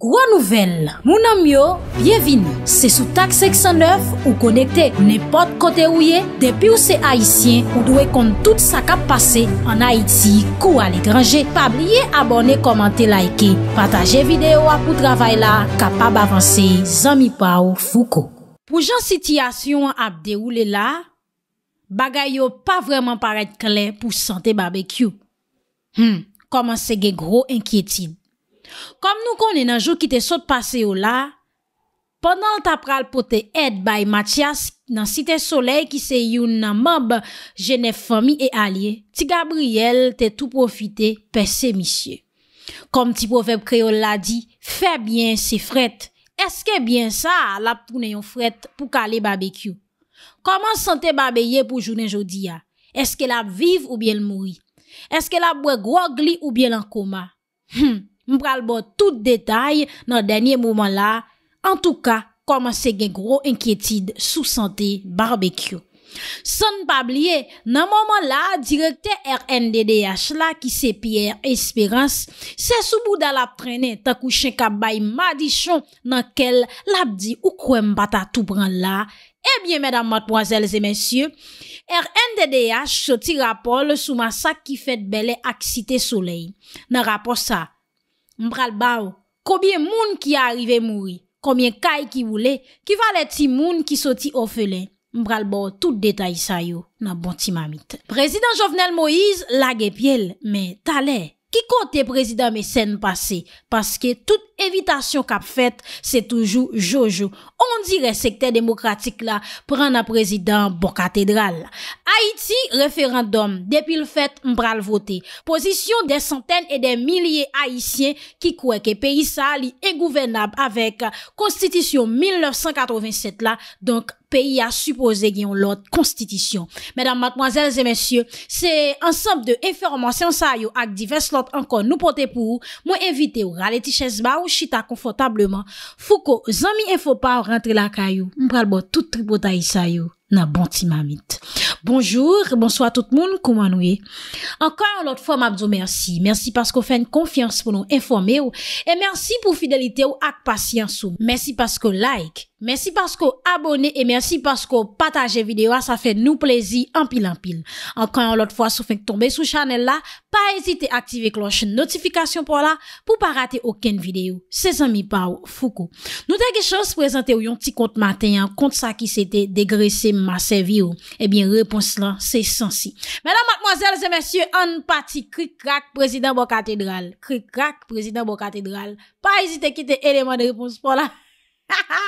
Gro nouvel, mounan myo, bienvin, se sou tak 609 ou konekte, ne pot kote ou ye, depi ou se Haitien ou dwe kont tout sa kap pase, an Haiti, kou ale grange, pa blye abone, komante, laike, pataje videyo apou travay la, kapab avanse, zami pa ou fuko. Pou jan sitiyasyon ap deroule la, bagay yo pa vreman paret klen pou sante barbekyou, hmm, koman se ge gro enkyetine. Kom nou konen anjou ki te sot pase yo la, ponan ta pral pou te ed bay Matias nan site soley ki se youn nan mab jenef fami e alye, ti Gabriel te tou profite pes se misye. Kom ti profep kreol la di, fe bien se fret, eske bien sa la pou neyon fret pou kale barbekyou? Koman san te barbeye pou jounen jodi ya? Eske la ap viv ou bien l mouri? Eske la ap bwe grogli ou bien l an koma? Hmm! Mpral bo tout detay nan danyen mouman la, an tou ka, koman se gen gro enkyetid sou sante barbekyo. Son pablie, nan mouman la, direkte RNDDH la ki se Pierre Esperance, se soubou dal ap trene tak ou chen ka bay madichon nan kel lap di ou kwen pata tou bran la, ebyen eh medan matmwazelze mensyou, RNDDH soti rapol sou masak ki fet bele ak site soley. Nan rapol sa, Mpral bau, koubyen moun ki a arrive mouri, koubyen kay ki woule ki vale ti moun ki soti ofele Mpral bau, tout detay sa yo nan boti mamit Prezident Jovenel Moïse lage pyele me tale, ki kote prezident mesen pase, paske tout evitasyon kap fet, se toujou jojou. On dire sektè demokratik la, pran na prezidant Boka Tedral. Haïti referandom, depil fet mbral voté. Pozisyon de santèn e de milyè haïsyen ki kwe ke peyi sa li e gouvenab avek konstitisyon 1987 la, donk peyi a supose gyon lot konstitisyon. Medan matmoazèl zè mèsyè, se ansèm de eferman sènsayou ak divers lot ankon nou pote pou mwen evite ou raleti chèzba ou chita konfotableman. Fou ko zami enfo pa ou rentre la kayou. Mpral bo tout tribo ta isayou. nan bonti mamit. Bonjour, bonsoit tout moun, koumanouye. Ankan yon lot fwa mabzo mersi. Mersi pasko fèn konfians pou nou informe ou e mersi pou fidelite ou ak pasyans ou. Mersi pasko like, mersi pasko abone e mersi pasko pataje videwa ah, sa fè nou plezi anpil anpil. Ankan yon lot fwa sou fèn tombe sou chanel la, pa ezite aktive kloche notifikasyon pou la pou pa rate oken videyo. Se zanmi pa ou foukou. Nou teke chans prezante ou yon ti kont maten kont sa ki se te degresim masevi ou? Ebyen, eh repons lan se sensi. Menan, matmozèl, se mèsyè, an pati krik-krak prezident bo katedral. Krik-krak prezident bo katedral. Pa ezite kite eleman de repons pou la. Ha ha!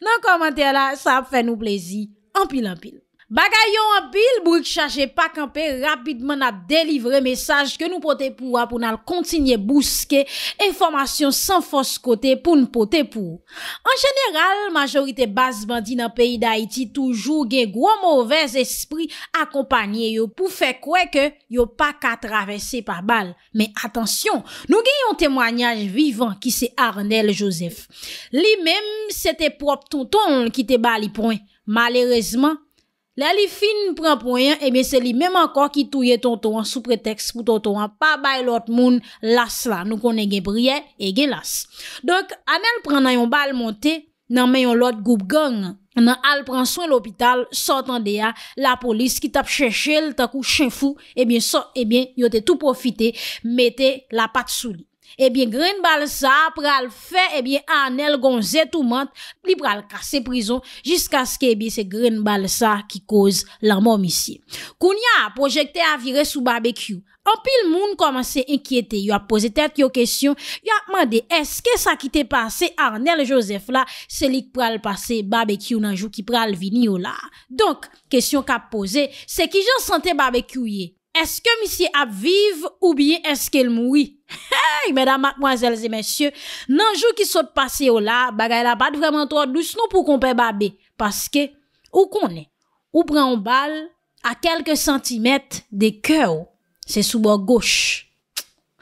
Nan komantè la, sa fè nou plezi. Anpil-anpil. Bagay yo an pil, bouk chaje pak anpe rapidman nan delivre mesaj ke nou pote pouwa pou nan kontinye bouske informasyon san fos kote pou nou pote pou. An general, majorite bas bandi nan peyi da iti toujou gen gwo mouvez espri akompanyen yo pou fe kwe ke yo pak a travesse pa bal. Men atensyon, nou gen yon temwanyaj vivan ki se Arnel Joseph. Li mem, se te prop tonton ki te bali pon. Malerezman, La li fin pranpoyen, ebyen eh se li menm anka ki touye ton toan sou preteks pou ton toan pa bay lot moun las la. Nou konen gen priye, gen las. Donk, anel pranayon bal monte nan mayon lot goup gang. Nan al pran soyn l'opital, sotan deya, la polis ki tap cheshe, l takou chen fou, ebyen eh so, ebyen, eh yote tout profite, mette la pat sou li. Ebyen eh gren bal sa pral fe ebyen eh Arnel gon zet ou mant li pral kase prizon Jiska ske ebyen eh se gren bal sa ki koz la mou misye Kounia a projekte a vire sou barbekyou Anpil moun koman se enkyete yo a pose tet yo kesyon Yo a mande eske sa ki te pase Arnel Josef la selik pral pase barbekyou nanjou ki pral vini yo la Donk kesyon ka pose se ki jan sante barbekyou ye Eske misi ap viv ou bien eske l moui? Hey, mèdam, mwazèlzè, mèsyè, nanjou ki sot pase yo la, bagay la bat vreman tol lous nou pou konpe babè. Paske, ou konè, ou pren o bal a kelke sentimet de kèw, se soubò gòsh.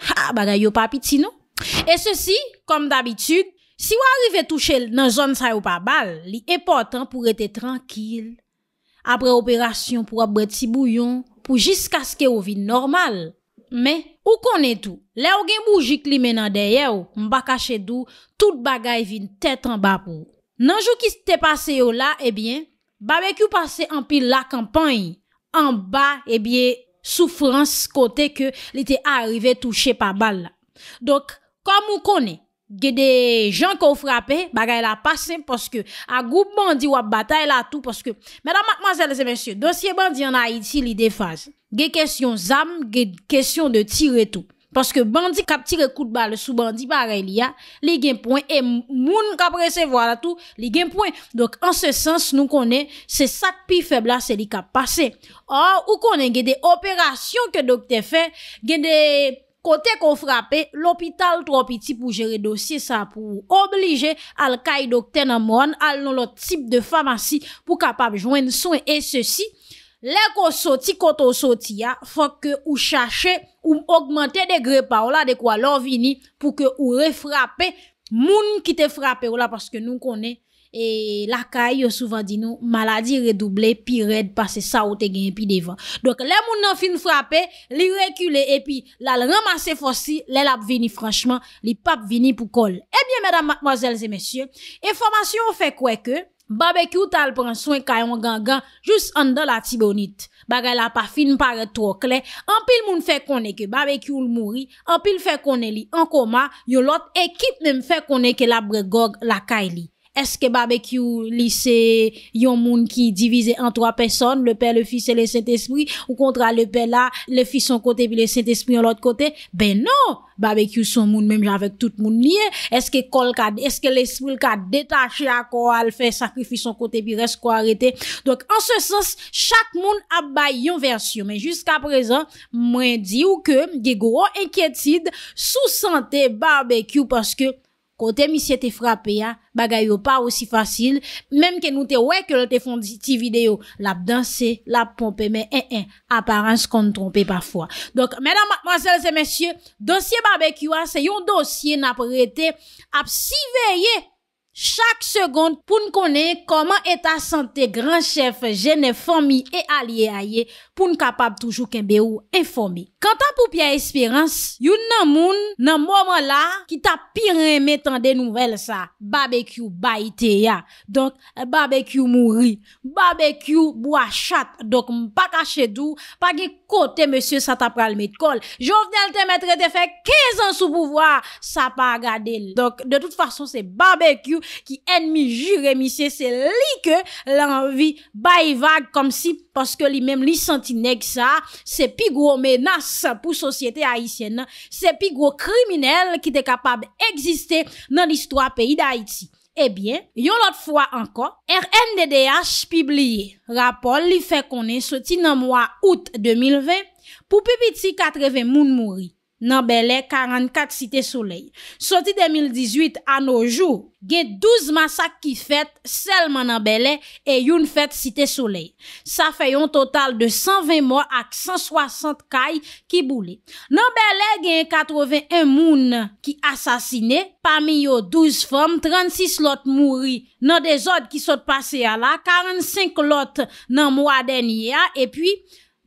Ha, bagay yo papiti nou. E se si, kom dabitug, si wè arrive touche nan zon sa yo pa bal, li epotan pou rete tranqil. Apre operasyon pou ap bret si bouyon. pou jiska ske ou vi normal. Me, ou konen tou, le ou gen boujik li menan deye ou, mba kache dou, tout bagay vi tet an ba pou. Nanjou ki ste pase yo la, ebyen, eh babek yo pase an pi la kampany, an ba, ebyen, eh soufrans kote ke li te arrive touche pa bal la. Dok, kom ou konen, gen de jan ko frape, bagay la pasen, poske a goup bandi wap batae la tou, poske, mena matmazelze mensyo, dosye bandi an a iti li defaz, gen kestyon zam, gen kestyon de tire tou, poske bandi kap tire kout bal, sou bandi bagay li ya, li gen poen, e moun kap rese vwa la tou, li gen poen, dok an se sens nou konen, se sak pi febla se li kap pase, or ou konen gen de operasyon ke dok te fe, gen de... Kote kon frape, l'opital tro piti pou jere dosye sa pou oblije al kay dokten an moun, al nou lot tip de famasi pou kapap jwenn son e se si. Le kon soti, konton soti ya, fok ke ou chache ou augmente de grepa ou la de kwa lor vini pou ke ou refrape moun ki te frape ou la paske nou konen. E lakay yo souvan di nou Maladi redouble Pi red pase sa ou te gen Pi devan Dok le moun nan fin frape Li rekule E pi lal ramase fosi Le lap vini franchman Li pap vini pou kol E bie mèdam mademoiselles et messieurs Enfomasyon fe kwe ke Babekyou tal pran son Kayon ganga Jus andan la tibonit Bagay la pa fin pare trokle Anpil moun fe kone ke Babekyou lmouri Anpil fe kone li Ankoma Yolot Ekip nem fe kone ke Labre gog lakay li Eske barbecue li se yon moun ki divize an 3 peson, le pe, le fi, se le saint esprit, ou kontra le pe la, le fi son kote, pi le saint esprit an l'ot kote? Ben non! Barbecue son moun menm javek tout moun liye, eske kol ka, eske l'esprit ka detache la koal, fe sakrifi son kote, pi resko arete. Donk, an se sens, chak moun abay yon versyon, men jiska prezan, mwen di ou ke, gen goro enkyetid, sou sante barbecue paske, Kote misye te frape ya, bagay yo pa osi fasil, menm ke nou te wek yo le te fondi ti video, lap danse, lap pompe, men en eh, en, eh, aparanj kon trompe pa fwa. Donk, menan, masele se mesye, dosye barbek yo a, se yon dosye na prete, ap si veye, chak segonde pou n kone koman eta sante gran chef jene fomi e alie a ye pou n kapab toujou ken be ou informi. Kantan pou pya esperans yon nan moun nan mouman la ki ta pir remet an de nouvel sa. Barbekyou bayite ya donk barbekyou mouri barbekyou bo achat donk m pa kache dou pa ge kote monsye sa ta pral met kol jo vnen te metre te fe 15 an sou pou vwa sa pa agade donk de tout fason se barbekyou ki enmi juremise se li ke lanvi bayevag kom si paske li menm li santi neg sa se pi gro menas pou sosyete Haitienne se pi gro kriminel ki te kapab egziste nan istwa peyi da Haiti Ebyen, yon lot fwa anko RNDDH pibliye Rappol li fe konen soti nan mwa out 2020 pou pipiti 80 moun mouri Nanbele, 44 site souley. Soti 2018, an nou jou, gen 12 masak ki fet selman nanbele e yon fet site souley. Sa feyon total de 120 mò ak 160 kay ki boule. Nanbele, gen 81 moun ki asasine. Pamiyo 12 fòm, 36 lot mouri nan de zòd ki sot pase ya la. 45 lot nan mwa denye ya. E pwi...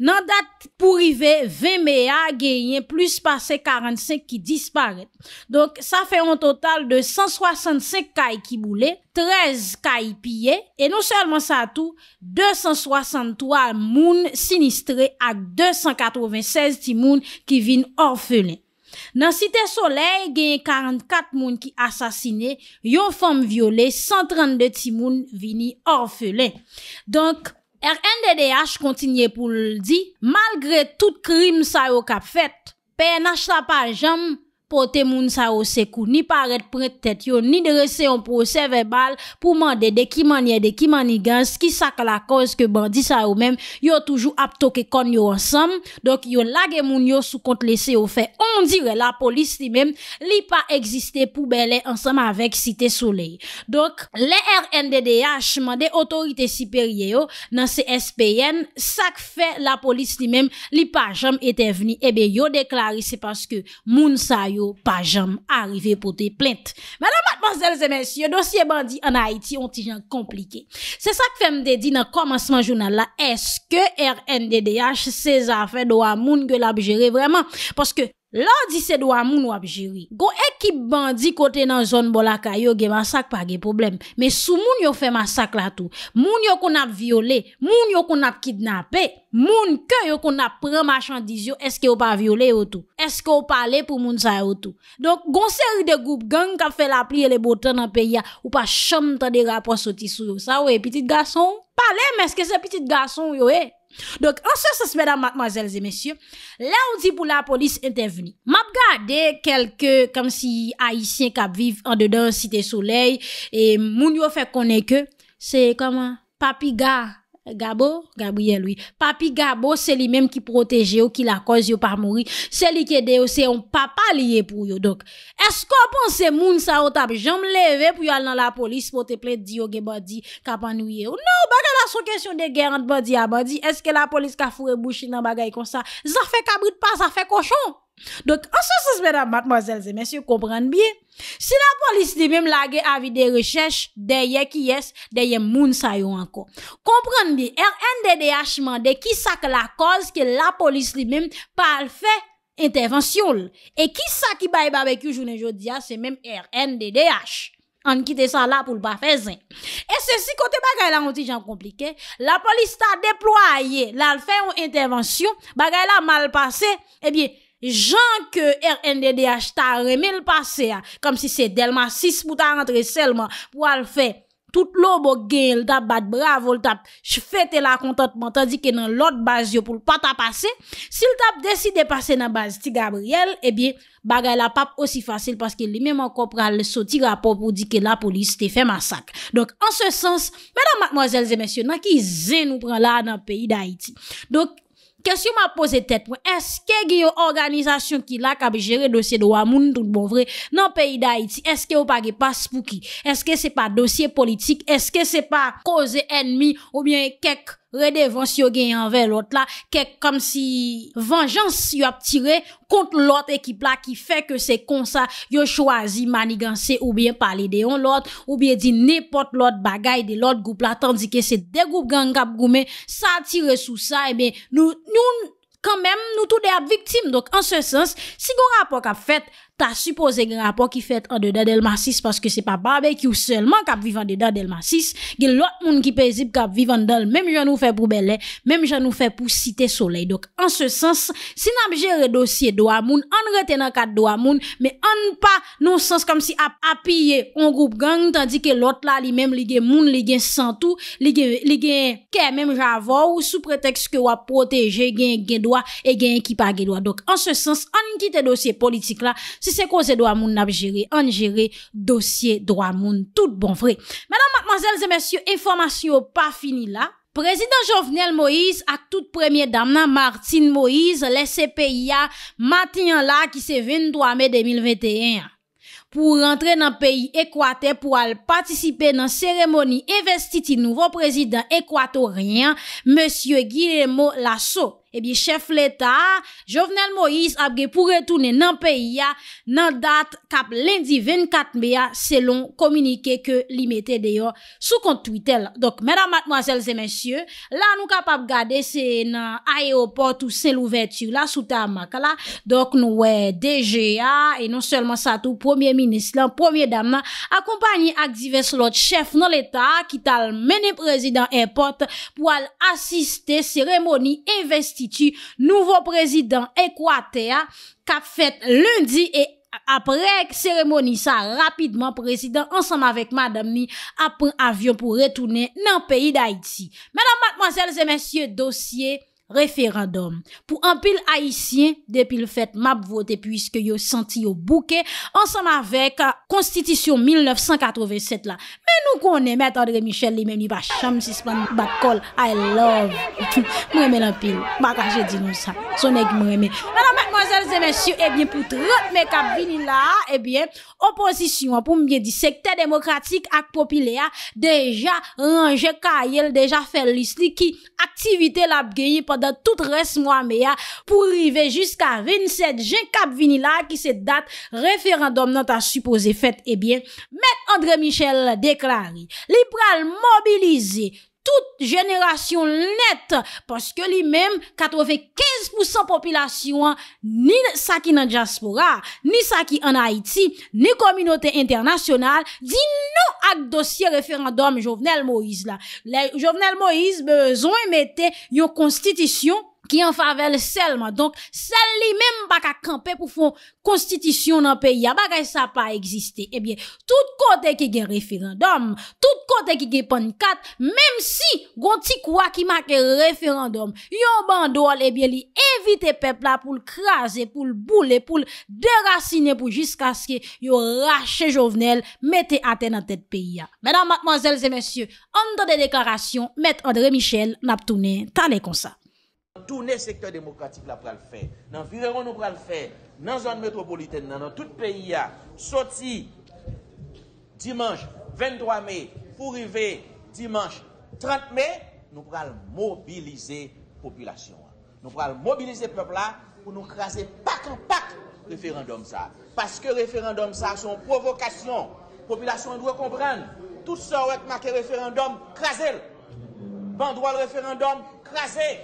Nan dat pou rive, 20 mea genyen plus pase 45 ki disparet. Donk, sa fè an total de 165 kay ki moule, 13 kay piye, e nou selman sa tou, 263 moun sinistre ak 296 ti moun ki vin orfelen. Nan site solei, genyen 44 moun ki asasine, yon fom viole, 132 ti moun vini orfelen. Donk, R. N. D. D. H. kontinye pou l di, malgre tout krim sa yo kap fet, P. N. H. sa pa jom, pote moun sa ou sekou, ni paret prete tet yo, ni dresè yon pro seve bal pou mande de ki manye de ki manye gans, ki sak la koz ke bandi sa ou men, yo toujou ap toke kon yo ansam, donk yon lage moun yo sou kont lese yo fe on dire la polis li men, li pa egziste poubele ansam avek site soley, donk le RNDDH, mande otorite siperye yo, nan CSPN sak fe la polis li men li pa jam ete vni, ebe yo deklari se paske moun sa yo pajam, arive pou de plente. Madame, mademoiselles et messieurs, dosye bandi an Haïti, onti jan komplike. Se sa ke fèm de di nan komansman jounal la, eske RNDDH se za fè do a moun ge la bi jere vreman? Poske, La di se do a moun wap jiri. Gon ekip bandi kote nan zon bolaka yo ge masak pa ge problem. Me sou moun yo fe masak la tou. Moun yo kon ap viole, moun yo kon ap kidnape, moun ke yo kon ap pre machandiz yo eske yo pa viole yo tou. Eske yo pa ale pou moun sa yo tou. Donk gonseri de goup gang ka fe la pli e le botan nan peya ou pa chom tan de rapor sotisou yo. Sa we, pitit gason? Pale men, eske se pitit gason yo e? Donk anse se se mèdame, mademoiselles et messieurs, la ou di pou la polis entèveni. Map gade, kelke, kam si haïsien kap viv, an dedan, site souley, et moun yo fè konè ke, se kaman, papi ga. Gabo, gabouye loui. Papi Gabo, se li menm ki proteje ou ki la koz yo pa mouri. Se li kede ou, se yon papa liye pou yo. Dok, esko pan se moun sa otap jom leve pou yo al nan la polis pote ple di yo ge badi kapanouye ou. Nou, baga la sou kesyon de geran de badi a badi. Eske la polis ka fure bouchi nan bagay kon sa. Za fe kabrit pa, za fe koshon. Donk, anse se se mèdame, matmozèl, zè mèsyou, kompran biye, se la polis li mèm lage avi de rechèche de ye ki yes, de ye moun sayon anko. Kompran biye, RNDDH mande ki sak la koz ke la polis li mèm pa al fè intervensyon. E ki sak ki baye babèk yo jounen jodi ya, se mèm RNDDH. An kite sa la pou l'pa fè zè. E se si kote bagay la mouti jan komplike, la polis ta deploye la fè ou intervensyon, bagay la malpase, e bie... jan ke RNDDH ta reme l pase a, kom si se del ma sis mouta rentre selman, pou al fe, tout l obo gen l tap bat bravo l tap, ch fete la kontatman, tandi ke nan lot baz yo pou l pata pase, si l tap desi de pase nan baz ti Gabriel, ebi, eh bagay la pap osi fasil, paske li mèman kopra le soti rapop pou di ke la polis te fe masak. Donk, an se sens, mèdam, mwazèl, zè, mèsyon, nan ki zè nou pran la nan peyi d'Haïti. Donk, Kèsyou ma pose tèt wè, eske ge yo organizasyon ki lak ap jere dosye do amoun tout bon vre nan peyi da iti, eske yo page pa spouki, eske se pa dosye politik, eske se pa koze enmi ou bien kek. Redevans yo gen yon ve lot la ke kom si venjans yo ap tire kont lot ekip la ki fe ke se konsa yo chwazi maniganse ou bien pale deyon lot ou bien di nepot lot bagay de lot goup la tandike se de goup gangap goup men sa tire sou sa e eh ben nou nou kanmem nou tou de ap viktim. Dok an se sens si goun rapok ap fet... ta suppose gen rapor ki fet an deda del masis paske se pa barbe ki ou selman kap vivan deda del masis gen lot moun ki pezip kap vivan del menm jan nou fe pou belen menm jan nou fe pou site soley dok an se sens se nap jere dosye doa moun an retenan kat doa moun men an pa non sens kom si ap apiye an group gang tandi ke lot la li menm li gen moun li gen santou li gen ke menm javou sou preteks ke wap proteje gen gen doa e gen ekipa gen doa dok an se sens an ki te dosye politik la Si se kon se doa moun nabjere, anjere dosye doa moun tout bon vre. Menon matmazelze, monsye, informasyon pa fini la. Prezident Jovenel Moïse ak tout premye dam nan Martin Moïse lese peyi ya matyen la ki se ven 3 me 2021. Pou rentre nan peyi Ekwate pou al patisipe nan seremoni evestiti nouvo prezident Ekwatorian, Monsye Guillermo Lasso. Eh chef l'Etat Jovenel Moïse apge pou retounen nan peyi ya nan dat kap lendi 24 beya selon komunike ke li mette deyo sou kontwitel dok mèdam matmoazèl zè mèsyè la nou kap ap gade se nan aéroport ou sel ouverture la sou ta amak la, dok nou DGA e non selman sa tou premier ministre lan, premier dam nan akompanyi ak divers lot chef nan l'Etat ki tal meni prezident import pou al asiste seremoni investi Nouvo prezidant Ekwatea kap fet lundi e aprek seremonisa rapidman prezidant ansanm avèk madame ni apren avyon pou retounen nan peyi d'Haïti. Mèdame, mademoiselles et messieurs, dosye referandum pou anpil haïtien depil fet map vote pwiske yo senti yo bouke ansanm avèk konstitisyon 1987 la. nou konen mèd Andre Michel li men li ba chanm si span bakol, I love mwen men an pil baka jè di nou sa, sonèk mwen men mèd an mèd mwazèl zè mèsyou, ebyen pou trot mèkab vini la, ebyen oposisyon pou mwen di sekte demokratik ak popilya, deyja anje kayel, deyja felis li ki aktivite la genye poda tout res mwa mèya pou rive jiska 27 jenkab vini la ki se dat referandom nan ta supose fèt, ebyen eh mèd Andre Michel deyke Libral mobilize tout jeneration net Paske li mem 95% popilasyon Ni saki nan diaspora Ni saki an Haiti Ni kominote internasyonal Di nou ak dosye referandum Jovenel Moïse la Jovenel Moïse bezon emete yo konstitisyon Ki an favel selman, donk sel li menm baka kampe pou fon konstitisyon nan peyi ya, baka sa pa egziste. Ebyen, tout kote ki gen referandom, tout kote ki gen pan kat, menm si gonti kwa ki maken referandom, yon bandol ebyen li evite pepla pou l krasi, pou l bouli, pou l derasini pou jiska skye yon rache jovenel mette ate nan tet peyi ya. Menan matman zelze mensyo, andan de deklarasyon, met Andre Michel, naptounen, tane konsa. Tout le secteur démocratique là le faire. Dans environ nous pour le faire. Dans la zone métropolitaine, dans tout le pays, a sorti dimanche 23 mai pour arriver dimanche 30 mai, nous pourrons mobiliser la population. Nous pourrons mobiliser le peuple là pour nous craser pas en pack référendum ça. Parce que référendum ça, c'est une provocation. La population doit comprendre. Tout ça, être marqué référendum, craser. droit le référendum, craser.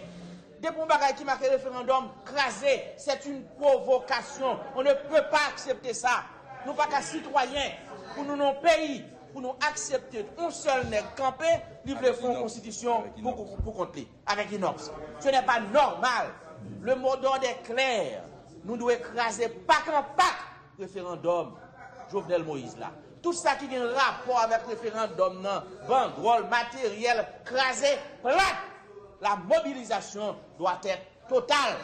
Depuis bombardements qui marque le référendum, crasé, c'est une provocation. On ne peut pas accepter ça. Nous pas qu'un citoyens, pour nous non pays, pour nous accepter un seul nègre campé, livre le fonds constitution pour, pour, compter, avec option. Ce n'est pas normal. Le mot d'ordre est clair. Nous devons écraser pas pas, le référendum Jovenel Moïse là. Tout ça qui a un rapport avec le référendum, non, rôle matériel, crasé, plat la mobilisation doit être totale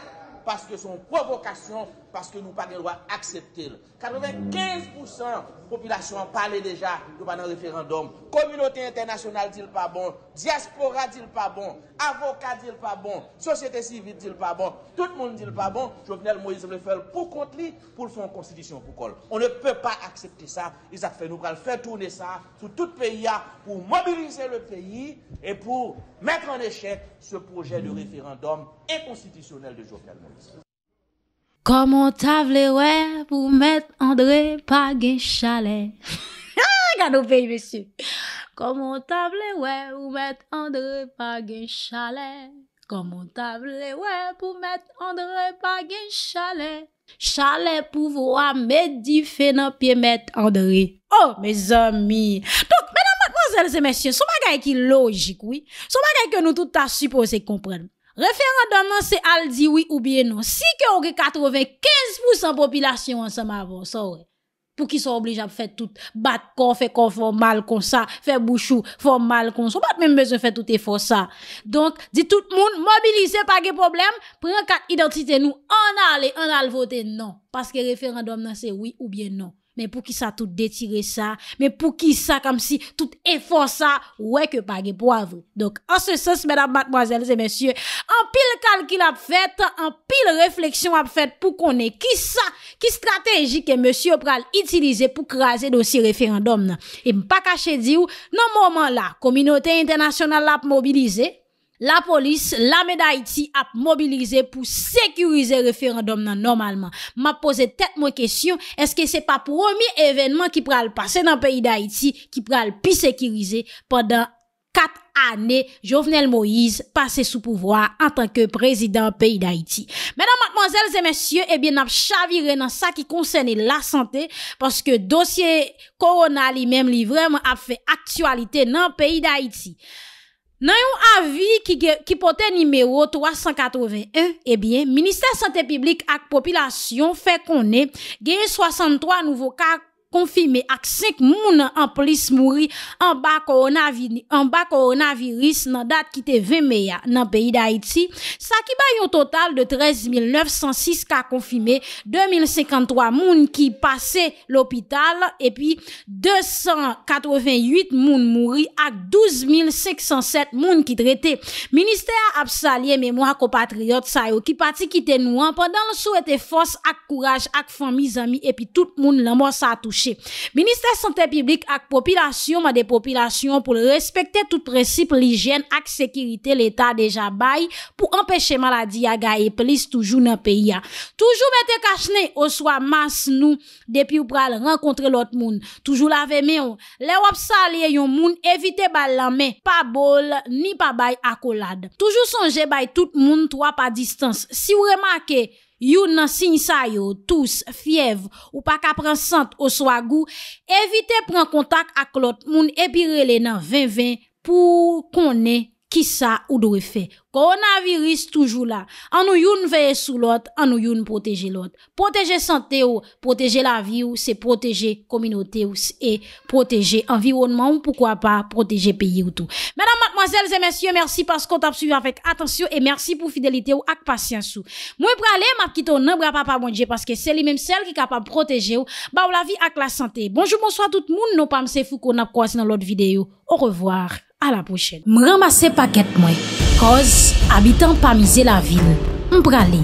parce que son provocation parce que nous pas le droit accepter. 95% de la population parlait déjà de pas référendum. Communauté internationale dit pas bon, diaspora dit pas bon, avocat dit pas bon, société civile dit pas bon, tout le monde dit pas bon. Jovenel Moïse le fait pour contre lui, pour faire une constitution pour col. On ne peut pas accepter ça. Ils ont fait nous faire tourner ça sur tout le pays pour mobiliser le pays et pour mettre en échec ce projet de référendum inconstitutionnel de Jovenel Moïse. Koman ta vle wè pou mèt Andre Pagé chalè. Ha, ah, gano pey mèsyon. Koman ta vle wè pou mèt Andre Pagé chalè. Koman ta vle wè pou mèt Andre Pagé chalè. Chalè pou vwa mèdi fè nan pè mèt Andre. Oh, mè zami. Tonk, mè nan mèk wazèl zè mèsyon, son bagay ki logik, wè. Son bagay ke nou touta supose komprenmè. Referandum nan se al di oui ou bien non. Si ke orge 85% popilasyon an sa ma avan, sa orge. Pou ki sa oblejab fè tout bat kon, fè kon formal kon sa, fè bouchou formal kon sa, bat men bezon fè tout e for sa. Donk di tout moun mobilize pa ge problem, pren kat identite nou an ale, an ale vote non. Paske referandum nan se oui ou bien non. men pou ki sa tout detire sa, men pou ki sa kam si tout efon sa, wè ke page po avrou. Donk, an se sens, mèdame, mèdame, mwazèl, zè mèsyè, an pil kalkil ap fèt, an pil refleksyon ap fèt pou konè ki sa, ki strategi ke mwasyè pral itilize pou krasè dosi referendum nan. E mpa kache di ou, nan mwaman la, kominote internasyonal ap mobilize, La polis, l'ame d'Haïti ap mobilize pou sekurize referandom nan normalman. Ma pose tet mwen kesyon, eske se pa promi evenman ki pral pase nan peyi d'Haïti ki pral pi sekurize pandan kat ane Jovenel Moïse pase sou pouvoar an tanke prezident peyi d'Haïti. Mèdan matmanzèl zè mèsyè, ebyen ap chavire nan sa ki konsene la santè paske dosye koronali mèm li vreman ap fe aktualite nan peyi d'Haïti. Nan yon avi ki pote nimeyo 381, ebyen, Ministèr Santèpiblik ak Popilasyon fè konè, genye 63 nouvo kak konfime ak 5 moun an polis mouri an ba koronavirus nan dat ki te 20 meya nan peyi da iti sa ki ba yon total de 13.906 ka konfime 2.053 moun ki pase l'opital epi 288 moun mouri ak 12.507 moun ki trete. Ministè a apsalye mèmou ak opatriot sa yo ki pati ki te nouan pendant sou ete fos ak kouraj ak fami zami epi tout moun la mò sa tou Ministèr santé publik ak popilasyon ma depopilasyon pou lè respekte tout preciple l'hyjène ak sekirite l'Etat deja bay pou empèche maladi ya gaye plis toujou nan peyi ya. Toujou bete kachne, oswa mas nou depi ou pral renkontre lot moun. Toujou lave meyon, lè wap salye yon moun evite bal la me, pa bol ni pa bay akolad. Toujou sonje bay tout moun twa pa distans. Si ou remake... yon nan sin sa yo, tous, fiev ou pa ka pransant oswa gou, evite pran kontak ak lot, moun epirele nan 20-20 pou konen ki sa ou do e fe, koronavirus toujou la, anou yon veye sou lot, anou yon proteje lot proteje sante ou, proteje la vi ou se proteje kominote ou se proteje environman ou poukwa pa, proteje peyi ou tou Mademoiselles et messieurs, merci parce qu'on t'a suivi avec attention et merci pour fidélité ou ak pas siensou. Mwen pralé, m'apkite ou nan bra pa pa mounje bon parce que c'est li mèm sel ki ka pa protege ou, ba ou la vi ak la santé. Bonjour, bonsoit tout moun, non pa mse fou kon apkou asinan l'od videyo. Au revoir, a la pochène. Mwen mase paket mwen, koz abitan pa mize la vil, mpralé.